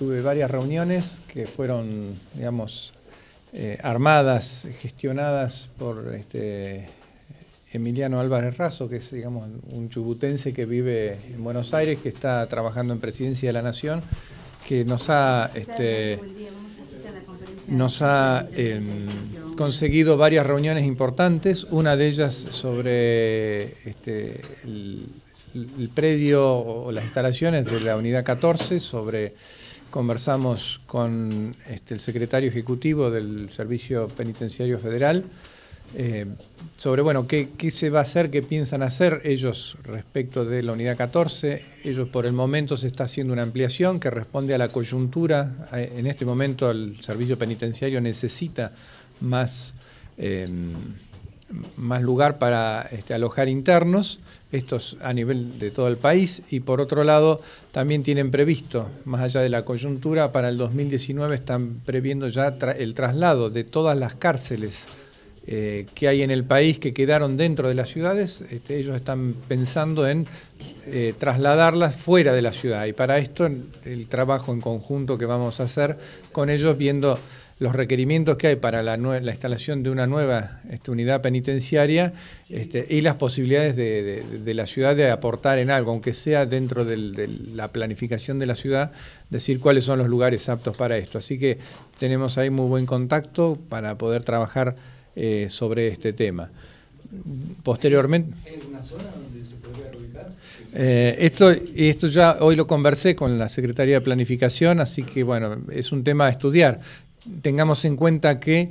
tuve varias reuniones que fueron, digamos, eh, armadas, gestionadas por este, Emiliano Álvarez Razo, que es, digamos, un chubutense que vive en Buenos Aires, que está trabajando en Presidencia de la Nación, que nos ha, este, nos ha em, conseguido varias reuniones importantes, una de ellas sobre este, el, el predio o las instalaciones de la unidad 14, sobre conversamos con este, el secretario ejecutivo del Servicio Penitenciario Federal eh, sobre bueno, qué, se va a hacer, qué piensan hacer ellos respecto de la unidad 14. Ellos por el momento se está haciendo una ampliación que responde a la coyuntura. Eh, en este momento el servicio penitenciario necesita más, eh, lugar para este, alojar internos estos a nivel de todo el país, y por otro lado también tienen previsto, más allá de la coyuntura, para el 2019 están previendo ya el traslado de todas las cárceles eh, que hay en el país que quedaron dentro de las ciudades, este, ellos están pensando en eh, trasladarlas fuera de la ciudad. Y para esto el trabajo en conjunto que vamos a hacer con ellos viendo los requerimientos que hay para la, instalación de una nueva este, unidad penitenciaria este, y las posibilidades de, la ciudad de aportar en algo, aunque sea dentro de la planificación de la ciudad, decir cuáles son los lugares aptos para esto. Así que tenemos ahí muy buen contacto para poder trabajar eh, sobre este tema. Posteriormente... ¿En una zona donde se podría ubicar? Eh, esto ya hoy lo conversé con la Secretaría de Planificación, así que bueno, es un tema a estudiar tengamos en cuenta que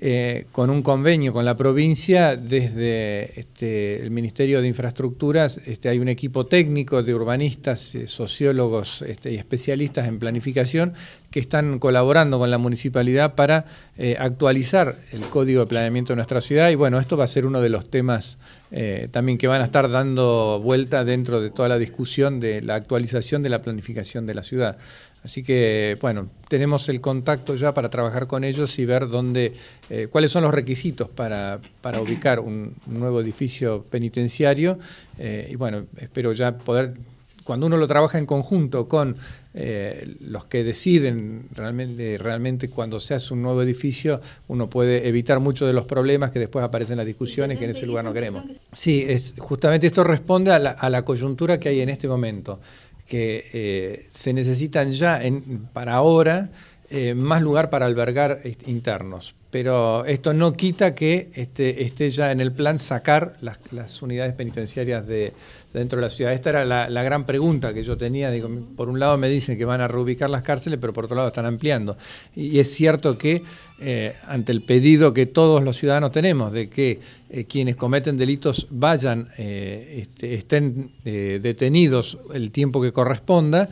eh, con un convenio con la provincia, desde este, el Ministerio de Infraestructuras este, hay un equipo técnico de urbanistas, eh, sociólogos este, y especialistas en planificación que están colaborando con la municipalidad para eh, actualizar el código de planeamiento de nuestra ciudad y bueno, esto va a ser uno de los temas también que van a estar dando vuelta dentro de toda la discusión de la actualización de la planificación de la ciudad. Así que, bueno, tenemos el contacto ya para trabajar con ellos y ver dónde, eh, cuáles son los requisitos para, para ubicar un, nuevo edificio penitenciario. Eh, y bueno, espero ya poder, cuando uno lo trabaja en conjunto con eh, los que deciden realmente, realmente cuando se hace un nuevo edificio, uno puede evitar muchos de los problemas que después aparecen en las discusiones que en ese lugar no queremos. Sí, es, justamente esto responde a la coyuntura que hay en este momento que eh, se necesitan ya para ahora eh, más lugar para albergar eh, internos pero esto no quita que esté, esté ya en el plan sacar las, unidades penitenciarias de, dentro de la ciudad. Esta era la, gran pregunta que yo tenía. por un lado me dicen que van a reubicar las cárceles, pero por otro lado están ampliando. Y, es cierto que eh, ante el pedido que todos los ciudadanos tenemos de que eh, quienes cometen delitos vayan, eh, este, estén detenidos el tiempo que corresponda,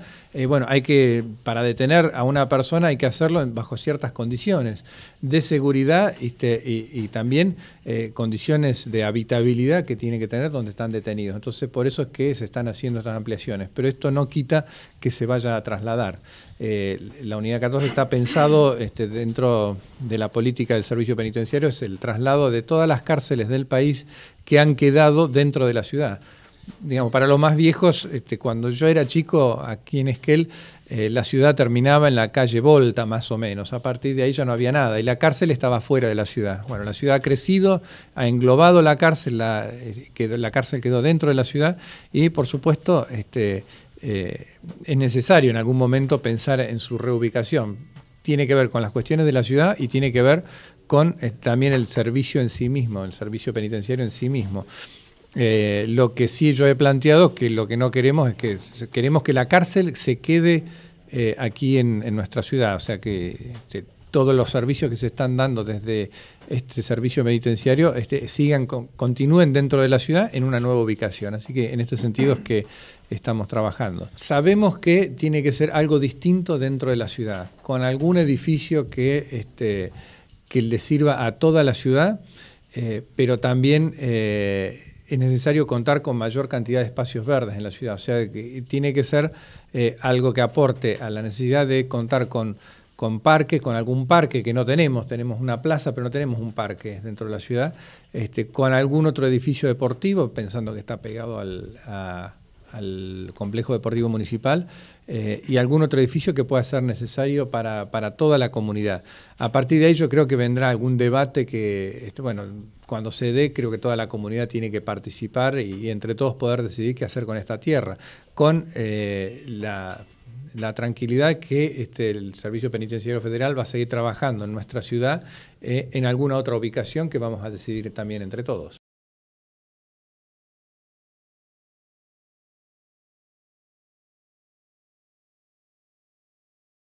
bueno, hay que, para detener a una persona hay que hacerlo bajo ciertas condiciones de seguridad y, también eh, condiciones de habitabilidad que tiene que tener donde están detenidos. Entonces, por eso es que se están haciendo estas ampliaciones. Pero esto no quita que se vaya a trasladar. Eh, la unidad 14 está pensado este, dentro de la política del servicio penitenciario, es el traslado de todas las cárceles del país que han quedado dentro de la ciudad digamos, para los más viejos, este, cuando yo era chico aquí en Esquel, eh, la ciudad terminaba en la calle Volta, más o menos. A partir de ahí ya no había nada. Y la cárcel estaba fuera de la ciudad. Bueno, la ciudad ha crecido, ha englobado la cárcel, la, eh, la cárcel quedó dentro de la ciudad y, por supuesto, este, eh, es necesario en algún momento pensar en su reubicación. Tiene que ver con las cuestiones de la ciudad y tiene que ver con también el servicio en sí mismo, el servicio penitenciario en sí mismo. Eh, lo que sí yo he planteado que lo que no queremos es que queremos que la cárcel se quede eh, aquí en, nuestra ciudad, o sea que eh, todos los servicios que se están dando desde este servicio penitenciario este, sigan continúen dentro de la ciudad en una nueva ubicación. Así que en este sentido es que estamos trabajando. Sabemos que tiene que ser algo distinto dentro de la ciudad, con algún edificio que este, le sirva a toda la ciudad, pero también es necesario contar con mayor cantidad de espacios verdes en la ciudad. O sea, que tiene que ser eh, algo que aporte a la necesidad de contar con, con parques, con algún parque que no tenemos. Tenemos una plaza, pero no tenemos un parque dentro de la ciudad. Este, con algún otro edificio deportivo, pensando que está pegado al, a, al complejo deportivo municipal eh, y algún otro edificio que pueda ser necesario para, para, toda la comunidad. A partir de ahí yo creo que vendrá algún debate que, este, bueno, cuando se dé creo que toda la comunidad tiene que participar y, entre todos poder decidir qué hacer con esta tierra, con eh, la tranquilidad que este, el Servicio Penitenciario Federal va a seguir trabajando en nuestra ciudad eh, en alguna otra ubicación que vamos a decidir también entre todos.